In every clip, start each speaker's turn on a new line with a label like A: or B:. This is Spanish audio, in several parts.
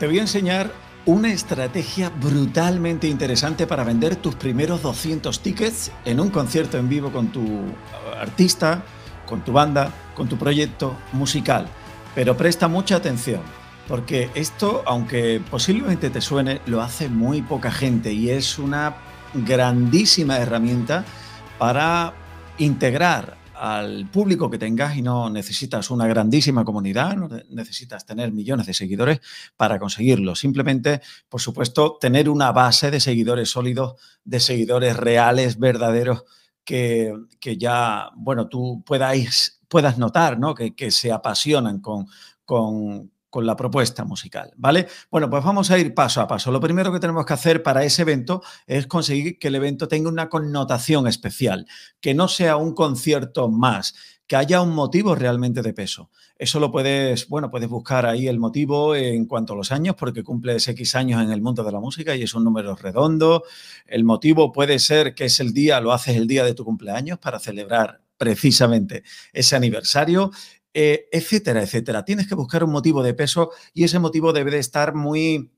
A: Te voy a enseñar una estrategia brutalmente interesante para vender tus primeros 200 tickets en un concierto en vivo con tu uh, artista, con tu banda, con tu proyecto musical. Pero presta mucha atención, porque esto, aunque posiblemente te suene, lo hace muy poca gente y es una grandísima herramienta para integrar al público que tengas y no necesitas una grandísima comunidad, no necesitas tener millones de seguidores para conseguirlo. Simplemente, por supuesto, tener una base de seguidores sólidos, de seguidores reales, verdaderos, que, que ya, bueno, tú puedas, puedas notar, ¿no? Que, que se apasionan con, con, con la propuesta musical, ¿vale? Bueno, pues vamos a ir paso a paso. Lo primero que tenemos que hacer para ese evento es conseguir que el evento tenga una connotación especial, que no sea un concierto más, que haya un motivo realmente de peso. Eso lo puedes, bueno, puedes buscar ahí el motivo en cuanto a los años, porque cumples X años en el mundo de la música y es un número redondo. El motivo puede ser que es el día, lo haces el día de tu cumpleaños para celebrar precisamente ese aniversario. Eh, etcétera, etcétera. Tienes que buscar un motivo de peso y ese motivo debe de estar muy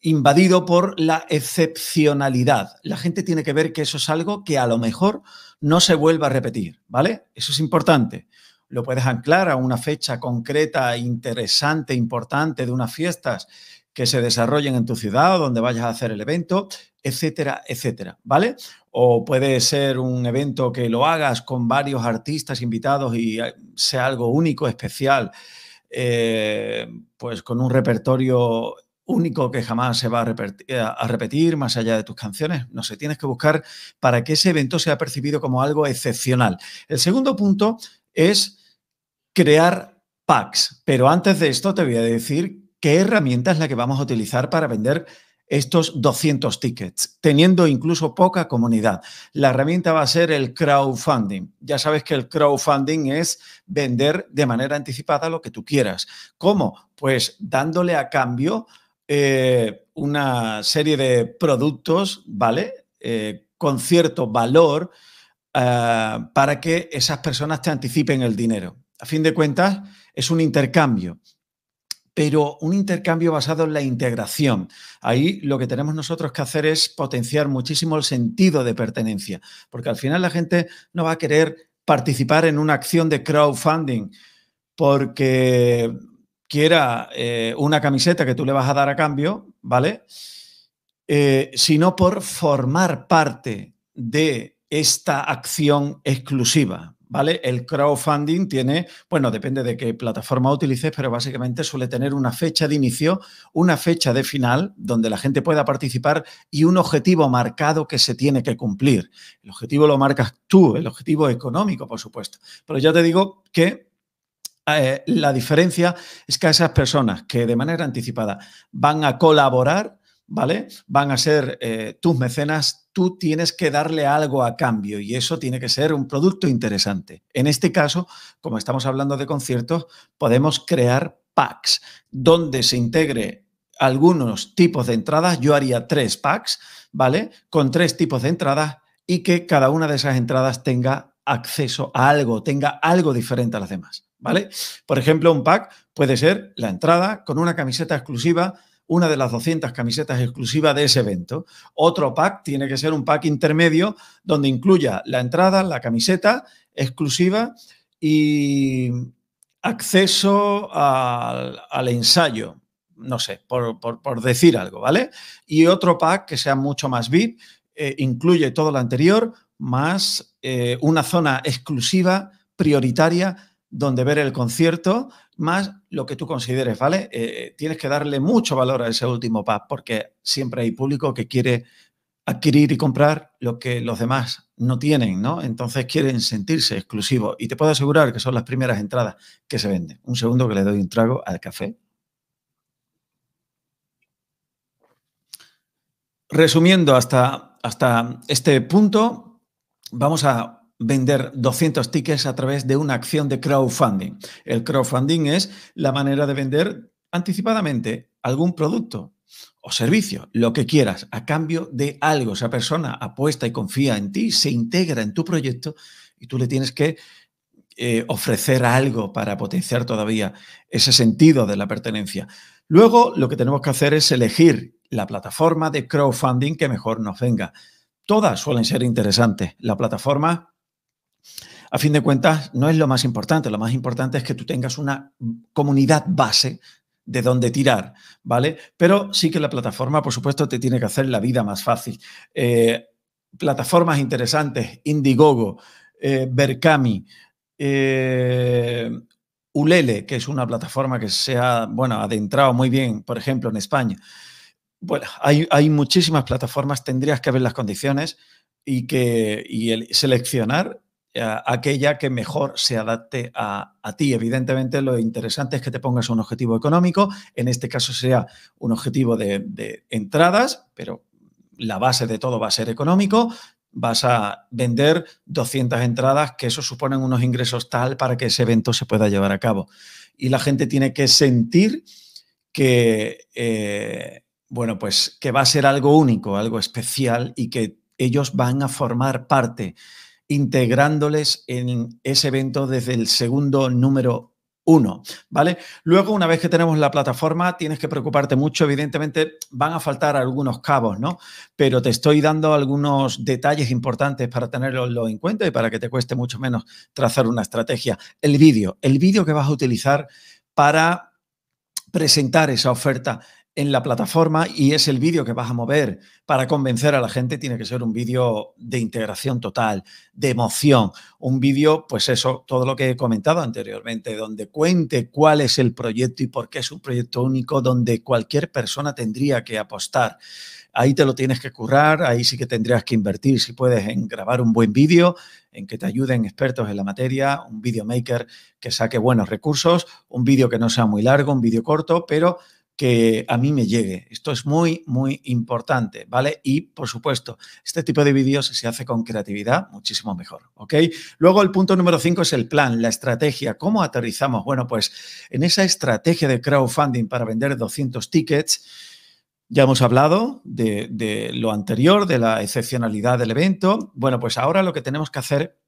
A: invadido por la excepcionalidad. La gente tiene que ver que eso es algo que a lo mejor no se vuelva a repetir, ¿vale? Eso es importante. Lo puedes anclar a una fecha concreta, interesante, importante de unas fiestas que se desarrollen en tu ciudad o donde vayas a hacer el evento, etcétera, etcétera, ¿vale? O puede ser un evento que lo hagas con varios artistas invitados y eh, sea algo único, especial, eh, pues con un repertorio único que jamás se va a repetir, eh, a repetir, más allá de tus canciones. No sé, tienes que buscar para que ese evento sea percibido como algo excepcional. El segundo punto es crear packs, pero antes de esto te voy a decir qué herramienta es la que vamos a utilizar para vender estos 200 tickets, teniendo incluso poca comunidad. La herramienta va a ser el crowdfunding. Ya sabes que el crowdfunding es vender de manera anticipada lo que tú quieras. ¿Cómo? Pues dándole a cambio eh, una serie de productos, ¿vale? Eh, con cierto valor ah, para que esas personas te anticipen el dinero. A fin de cuentas, es un intercambio pero un intercambio basado en la integración. Ahí lo que tenemos nosotros que hacer es potenciar muchísimo el sentido de pertenencia, porque al final la gente no va a querer participar en una acción de crowdfunding porque quiera eh, una camiseta que tú le vas a dar a cambio, ¿vale? Eh, sino por formar parte de esta acción exclusiva, el crowdfunding tiene, bueno, depende de qué plataforma utilices, pero básicamente suele tener una fecha de inicio, una fecha de final donde la gente pueda participar y un objetivo marcado que se tiene que cumplir. El objetivo lo marcas tú, el objetivo económico, por supuesto. Pero ya te digo que eh, la diferencia es que a esas personas que de manera anticipada van a colaborar, ¿vale? Van a ser eh, tus mecenas, tú tienes que darle algo a cambio y eso tiene que ser un producto interesante. En este caso, como estamos hablando de conciertos, podemos crear packs donde se integre algunos tipos de entradas. Yo haría tres packs, ¿vale? Con tres tipos de entradas y que cada una de esas entradas tenga acceso a algo, tenga algo diferente a las demás, ¿vale? Por ejemplo, un pack puede ser la entrada con una camiseta exclusiva una de las 200 camisetas exclusivas de ese evento. Otro pack tiene que ser un pack intermedio donde incluya la entrada, la camiseta exclusiva y acceso al, ensayo, no sé, por, decir algo, ¿vale? Y otro pack que sea mucho más VIP, eh, incluye todo lo anterior, más eh, una zona exclusiva, prioritaria, donde ver el concierto, más lo que tú consideres, ¿vale? Eh, tienes que darle mucho valor a ese último pub, porque siempre hay público que quiere adquirir y comprar lo que los demás no tienen, ¿no? Entonces quieren sentirse exclusivos. Y te puedo asegurar que son las primeras entradas que se venden. Un segundo que le doy un trago al café. Resumiendo hasta, hasta este punto, vamos a vender 200 tickets a través de una acción de crowdfunding. El crowdfunding es la manera de vender anticipadamente algún producto o servicio, lo que quieras, a cambio de algo. Esa persona apuesta y confía en ti, se integra en tu proyecto y tú le tienes que eh, ofrecer algo para potenciar todavía ese sentido de la pertenencia. Luego lo que tenemos que hacer es elegir la plataforma de crowdfunding que mejor nos venga. Todas suelen ser interesantes. La plataforma a fin de cuentas no es lo más importante, lo más importante es que tú tengas una comunidad base de dónde tirar, ¿vale? Pero sí que la plataforma, por supuesto, te tiene que hacer la vida más fácil. Eh, plataformas interesantes, Indiegogo, eh, Berkami, eh, Ulele, que es una plataforma que se ha, bueno, adentrado muy bien, por ejemplo, en España. Bueno, hay, muchísimas plataformas, tendrías que ver las condiciones y, que, y el, seleccionar eh, aquella que mejor se adapte a, ti. Evidentemente, lo interesante es que te pongas un objetivo económico, en este caso sea un objetivo de, entradas, pero la base de todo va a ser económico, vas a vender 200 entradas, que eso suponen unos ingresos tal para que ese evento se pueda llevar a cabo. Y la gente tiene que sentir que, eh, bueno, pues que va a ser algo único, algo especial y que ellos van a formar parte integrándoles en ese evento desde el segundo número uno, ¿vale? Luego, una vez que tenemos la plataforma, tienes que preocuparte mucho. Evidentemente, van a faltar algunos cabos, ¿no? Pero te estoy dando algunos detalles importantes para tenerlos en cuenta y para que te cueste mucho menos trazar una estrategia. El vídeo, el vídeo que vas a utilizar para presentar esa oferta en la plataforma y es el vídeo que vas a mover para convencer a la gente, tiene que ser un vídeo de integración total, de emoción, un vídeo, pues eso, todo lo que he comentado anteriormente, donde cuente cuál es el proyecto y por qué es un proyecto único, donde cualquier persona tendría que apostar. Ahí te lo tienes que currar, ahí sí que tendrías que invertir, si puedes, en grabar un buen vídeo, en que te ayuden expertos en la materia, un videomaker que saque buenos recursos, un vídeo que no sea muy largo, un vídeo corto, pero que a mí me llegue. Esto es muy, muy importante, ¿vale? Y, por supuesto, este tipo de vídeos se hace con creatividad, muchísimo mejor, ¿ok? Luego el punto número 5 es el plan, la estrategia. ¿Cómo aterrizamos? Bueno, pues en esa estrategia de crowdfunding para vender 200 tickets, ya hemos hablado de, de lo anterior, de la excepcionalidad del evento. Bueno, pues ahora lo que tenemos que hacer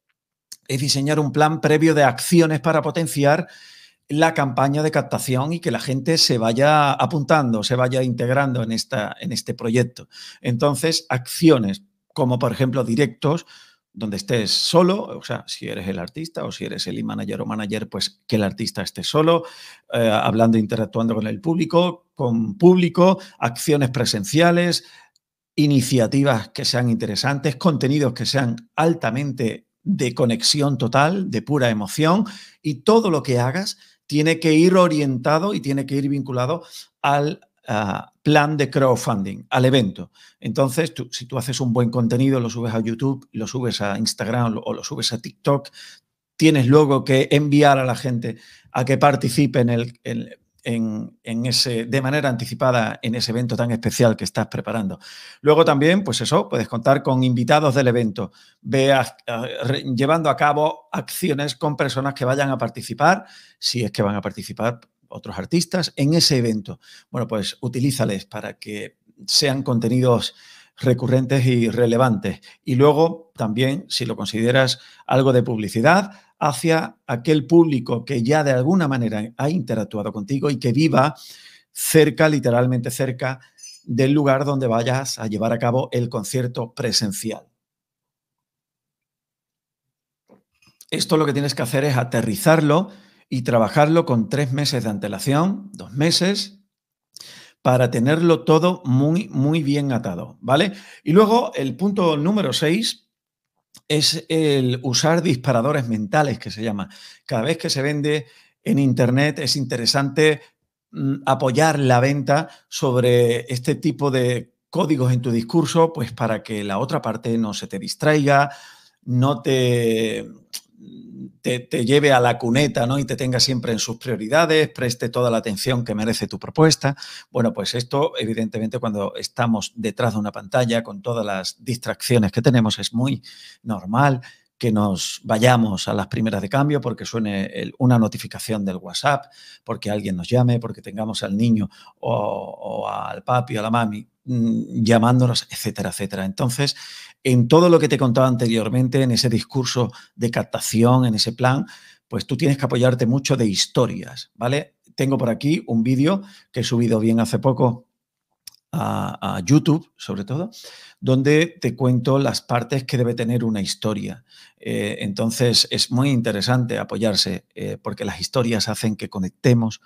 A: es diseñar un plan previo de acciones para potenciar la campaña de captación y que la gente se vaya apuntando, se vaya integrando en, esta, en este proyecto. Entonces, acciones como por ejemplo directos, donde estés solo, o sea, si eres el artista o si eres el e-manager o manager, pues que el artista esté solo, ...hablando eh, hablando, interactuando con el público, con público, acciones presenciales, iniciativas que sean interesantes, contenidos que sean altamente de conexión total, de pura emoción, y todo lo que hagas tiene que ir orientado y tiene que ir vinculado al ah, plan de crowdfunding, al evento. Entonces, si tú haces un buen contenido, lo subes a YouTube, lo subes a Instagram o lo subes a TikTok, tienes luego que enviar a la gente a que participe en el, en, ese, de manera anticipada en ese evento tan especial que estás preparando. Luego también, pues eso, puedes contar con invitados del evento, llevando a cabo acciones con personas que vayan a participar, si es que van a participar otros artistas en ese evento. Bueno, pues utilízales para que sean contenidos recurrentes y relevantes. Y luego también, si lo consideras algo de publicidad, hacia aquel público que ya de alguna manera ha interactuado contigo y que viva cerca, literalmente cerca, del lugar donde vayas a llevar a cabo el concierto presencial. Esto lo que tienes que hacer es aterrizarlo y trabajarlo con tres meses de antelación, dos meses, para tenerlo todo muy, muy bien atado, ¿vale? Y luego el punto número 6 es el usar disparadores mentales, que se llama. Cada vez que se vende en Internet es interesante mm, apoyar la venta sobre este tipo de códigos en tu discurso, pues para que la otra parte no se te distraiga, no te te, lleve a la cuneta ¿no? y te tenga siempre en sus prioridades, preste toda la atención que merece tu propuesta. Bueno, pues esto, evidentemente, cuando estamos detrás de una pantalla con todas las distracciones que tenemos, es muy normal que nos vayamos a las primeras de cambio porque suene una notificación del WhatsApp, porque alguien nos llame, porque tengamos al niño o, al papi o a la mami mm, llamándonos, etcétera, etcétera. Entonces, en todo lo que te contaba anteriormente, en ese discurso de captación, en ese plan, pues tú tienes que apoyarte mucho de historias, ¿vale? Tengo por aquí un vídeo que he subido bien hace poco a, YouTube, sobre todo, donde te cuento las partes que debe tener una historia. Eh, entonces es muy interesante apoyarse eh, porque las historias hacen que conectemos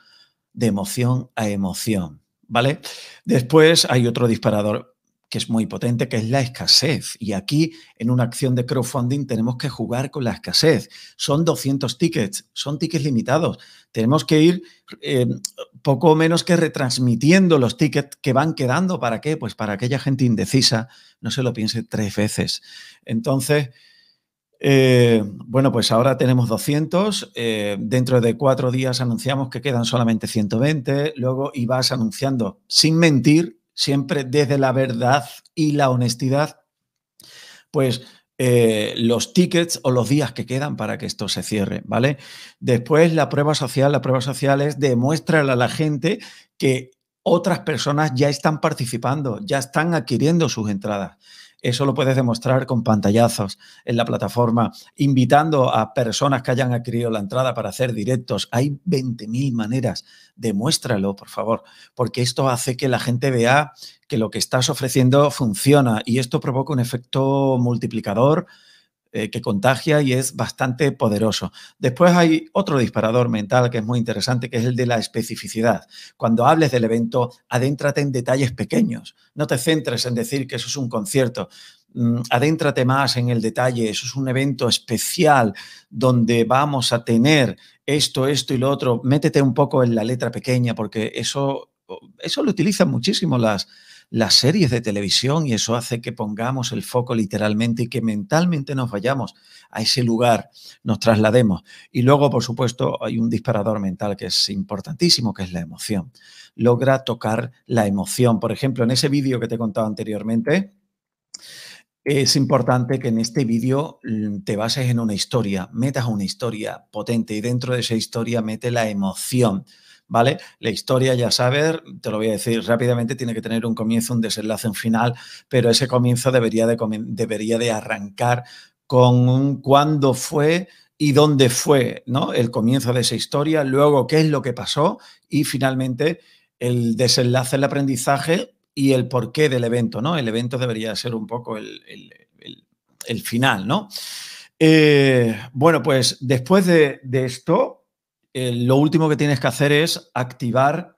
A: de emoción a emoción. ¿Vale? Después hay otro disparador que es muy potente, que es la escasez. Y aquí, en una acción de crowdfunding, tenemos que jugar con la escasez. Son 200 tickets, son tickets limitados. Tenemos que ir eh, poco menos que retransmitiendo los tickets que van quedando. ¿Para qué? Pues para aquella gente indecisa, no se lo piense tres veces. Entonces, eh, bueno, pues ahora tenemos 200. Eh, dentro de cuatro días anunciamos que quedan solamente 120. Luego ibas anunciando, sin mentir, siempre desde la verdad y la honestidad, pues eh, los tickets o los días que quedan para que esto se cierre, ¿vale? Después la prueba social, la prueba social es demuéstrale a la gente que otras personas ya están participando, ya están adquiriendo sus entradas. Eso lo puedes demostrar con pantallazos en la plataforma, invitando a personas que hayan adquirido la entrada para hacer directos. Hay 20.000 maneras. Demuéstralo, por favor, porque esto hace que la gente vea que lo que estás ofreciendo funciona y esto provoca un efecto multiplicador eh, que contagia y es bastante poderoso. Después hay otro disparador mental que es muy interesante, que es el de la especificidad. Cuando hables del evento, adéntrate en detalles pequeños. No te centres en decir que eso es un concierto. Mm, adéntrate más en el detalle. Eso es un evento especial donde vamos a tener esto, esto y lo otro. Métete un poco en la letra pequeña porque eso, eso lo utilizan muchísimo las las series de televisión y eso hace que pongamos el foco literalmente y que mentalmente nos vayamos a ese lugar, nos traslademos. Y luego, por supuesto, hay un disparador mental que es importantísimo, que es la emoción. Logra tocar la emoción. Por ejemplo, en ese vídeo que te he contado anteriormente, es importante que en este vídeo mm, te bases en una historia, metas una historia potente y dentro de esa historia mete la emoción ¿vale? La historia, ya sabes, te lo voy a decir rápidamente, tiene que tener un comienzo, un desenlace, un final, pero ese comienzo debería de, debería de arrancar con un cuándo fue y dónde fue, ¿no? El comienzo de esa historia, luego qué es lo que pasó y finalmente el desenlace, el aprendizaje y el porqué del evento, ¿no? El evento debería ser un poco el, final, ¿no? Eh, bueno, pues después de, de esto, eh, lo último que tienes que hacer es activar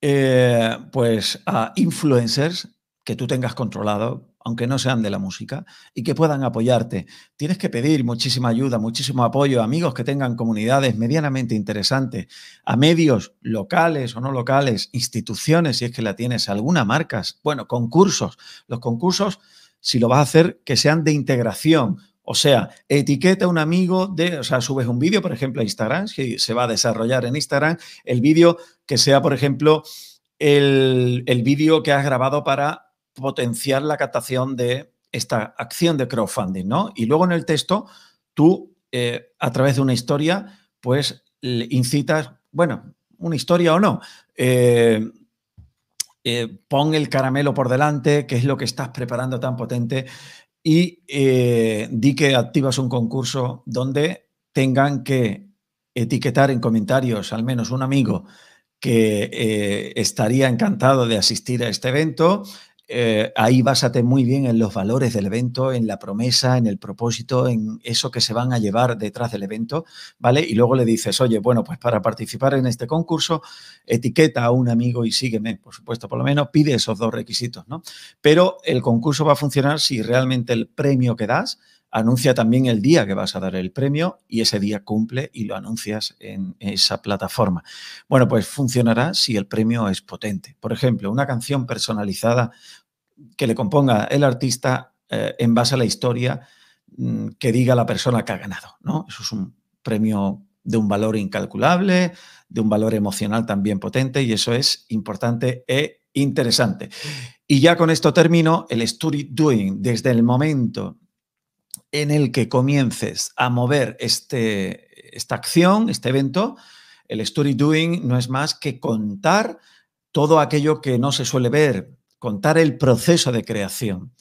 A: eh, pues a influencers que tú tengas controlado, aunque no sean de la música, y que puedan apoyarte. Tienes que pedir muchísima ayuda, muchísimo apoyo a amigos que tengan comunidades medianamente interesantes, a medios locales o no locales, instituciones, si es que la tienes, alguna marcas, bueno, concursos. Los concursos, si lo vas a hacer, que sean de integración, o sea, etiqueta a un amigo de, o sea, subes un vídeo, por ejemplo, a Instagram, si se va a desarrollar en Instagram, el vídeo que sea, por ejemplo, el, vídeo que has grabado para potenciar la captación de esta acción de crowdfunding, ¿no? Y luego en el texto, tú, eh, a través de una historia, pues incitas, bueno, una historia o no, eh, eh, pon el caramelo por delante, que es lo que estás preparando tan potente y eh, di que activas un concurso donde tengan que etiquetar en comentarios al menos un amigo que eh, estaría encantado de asistir a este evento, eh, ahí básate muy bien en los valores del evento, en la promesa, en el propósito, en eso que se van a llevar detrás del evento, ¿vale? Y luego le dices, oye, bueno, pues para participar en este concurso, etiqueta a un amigo y sígueme, por supuesto, por lo menos pide esos dos requisitos, ¿no? Pero el concurso va a funcionar si realmente el premio que das, anuncia también el día que vas a dar el premio y ese día cumple y lo anuncias en esa plataforma. Bueno, pues funcionará si el premio es potente. Por ejemplo, una canción personalizada que le componga el artista eh, en base a la historia mm, que diga la persona que ha ganado, ¿no? Eso es un premio de un valor incalculable, de un valor emocional también potente y eso es importante e interesante. Y ya con esto termino el story doing. Desde el momento en el que comiences a mover este, esta acción, este evento, el story doing no es más que contar todo aquello que no se suele ver, contar el proceso de creación.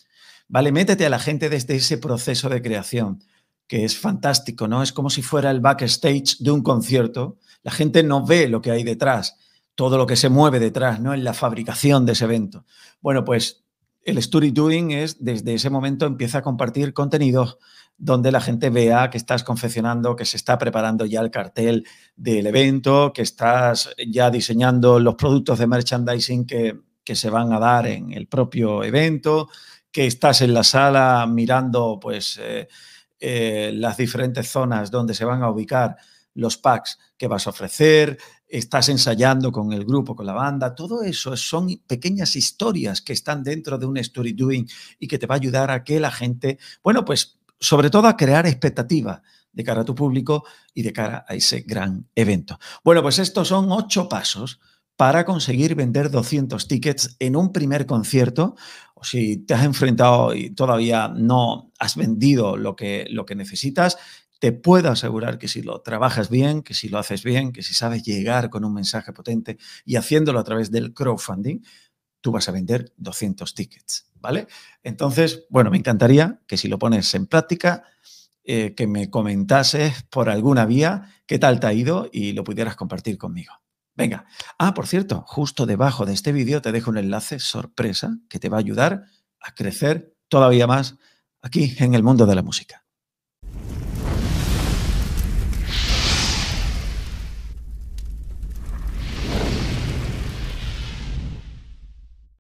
A: ¿Vale? Métete a la gente desde ese proceso de creación, que es fantástico, ¿no? Es como si fuera el backstage de un concierto. La gente no ve lo que hay detrás, todo lo que se mueve detrás, ¿no? En la fabricación de ese evento. Bueno, pues el story doing es desde ese momento empieza a compartir contenido donde la gente vea que estás confeccionando, que se está preparando ya el cartel del evento, que estás ya diseñando los productos de merchandising que, que se van a dar en el propio evento, que estás en la sala mirando pues eh, eh, las diferentes zonas donde se van a ubicar los packs que vas a ofrecer, estás ensayando con el grupo, con la banda, todo eso son pequeñas historias que están dentro de un story doing y que te va a ayudar a que la gente, bueno, pues sobre todo a crear expectativa de cara a tu público y de cara a ese gran evento. Bueno, pues estos son ocho pasos para conseguir vender 200 tickets en un primer concierto, o si te has enfrentado y todavía no has vendido lo que, lo que necesitas, te puedo asegurar que si lo trabajas bien, que si lo haces bien, que si sabes llegar con un mensaje potente y haciéndolo a través del crowdfunding, tú vas a vender 200 tickets, ¿vale? Entonces, bueno, me encantaría que si lo pones en práctica, eh, que me comentases por alguna vía qué tal te ha ido y lo pudieras compartir conmigo. Venga. Ah, por cierto, justo debajo de este vídeo te dejo un enlace sorpresa que te va a ayudar a crecer todavía más aquí en el mundo de la música.